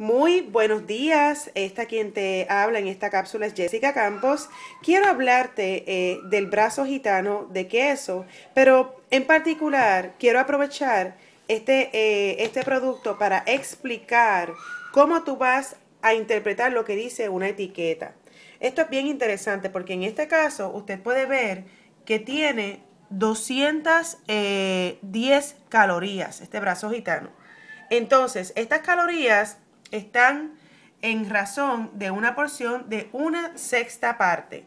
Muy buenos días, esta quien te habla en esta cápsula es Jessica Campos. Quiero hablarte eh, del brazo gitano de queso, pero en particular quiero aprovechar este, eh, este producto para explicar cómo tú vas a interpretar lo que dice una etiqueta. Esto es bien interesante porque en este caso usted puede ver que tiene 210 eh, calorías este brazo gitano. Entonces, estas calorías están en razón de una porción de una sexta parte.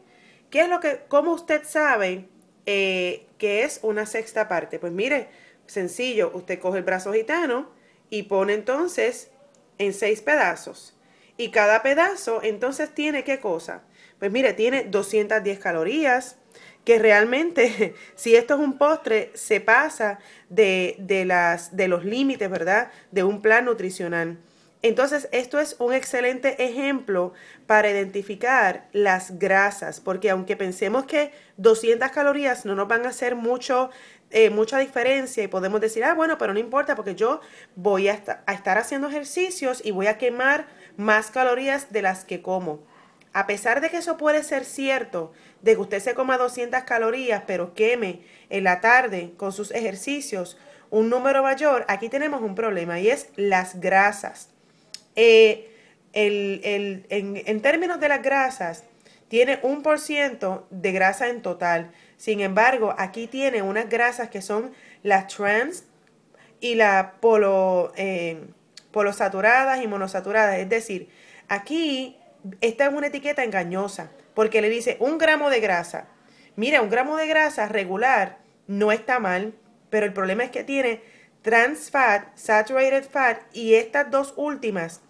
¿Qué es lo que, cómo usted sabe eh, que es una sexta parte? Pues mire, sencillo, usted coge el brazo gitano y pone entonces en seis pedazos. Y cada pedazo entonces tiene qué cosa? Pues mire, tiene 210 calorías, que realmente si esto es un postre, se pasa de, de las, de los límites, ¿verdad? De un plan nutricional. Entonces, esto es un excelente ejemplo para identificar las grasas, porque aunque pensemos que 200 calorías no nos van a hacer mucho, eh, mucha diferencia y podemos decir, ah, bueno, pero no importa porque yo voy a, a estar haciendo ejercicios y voy a quemar más calorías de las que como. A pesar de que eso puede ser cierto, de que usted se coma 200 calorías, pero queme en la tarde con sus ejercicios un número mayor, aquí tenemos un problema y es las grasas. Eh, en, términos de las grasas, tiene un por ciento de grasa en total. Sin embargo, aquí tiene unas grasas que son las trans y las polo, eh, polosaturadas y monosaturadas. Es decir, aquí esta es una etiqueta engañosa porque le dice un gramo de grasa. Mira, un gramo de grasa regular no está mal, pero el problema es que tiene trans fat, saturated fat y estas dos últimas,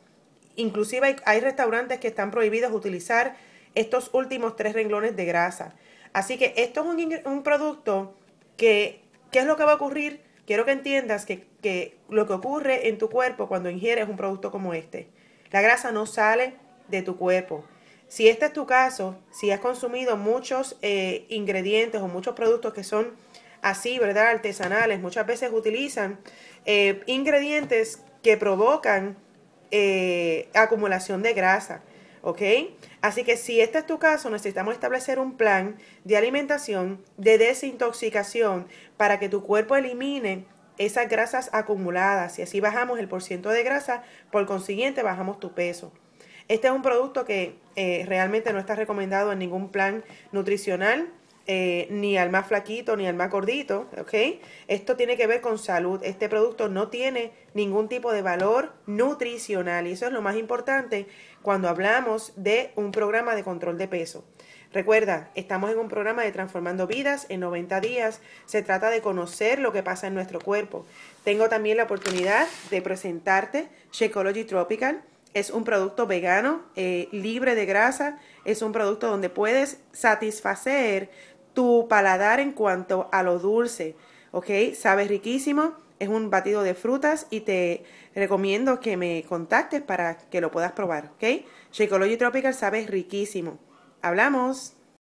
inclusive hay, restaurantes que están prohibidos utilizar estos últimos tres renglones de grasa. Así que esto es un, producto que, ¿qué es lo que va a ocurrir? Quiero que entiendas que, que lo que ocurre en tu cuerpo cuando ingieres un producto como este, la grasa no sale de tu cuerpo. Si este es tu caso, si has consumido muchos eh, ingredientes o muchos productos que son así, ¿verdad? Artesanales. Muchas veces utilizan eh, ingredientes que provocan eh, acumulación de grasa. ¿Ok? Así que si este es tu caso, necesitamos establecer un plan de alimentación, de desintoxicación, para que tu cuerpo elimine esas grasas acumuladas y así bajamos el porcentaje de grasa, por consiguiente bajamos tu peso. Este es un producto que eh, realmente no está recomendado en ningún plan nutricional eh, ni al más flaquito ni al más gordito, ¿ok? Esto tiene que ver con salud. Este producto no tiene ningún tipo de valor nutricional y eso es lo más importante cuando hablamos de un programa de control de peso. Recuerda, estamos en un programa de Transformando Vidas en 90 días. Se trata de conocer lo que pasa en nuestro cuerpo. Tengo también la oportunidad de presentarte Shakeology Tropical. Es un producto vegano, eh, libre de grasa. Es un producto donde puedes satisfacer tu paladar en cuanto a lo dulce, ¿ok? Sabe riquísimo, es un batido de frutas y te recomiendo que me contactes para que lo puedas probar, ¿ok? Shakeology Tropical sabe riquísimo. Hablamos.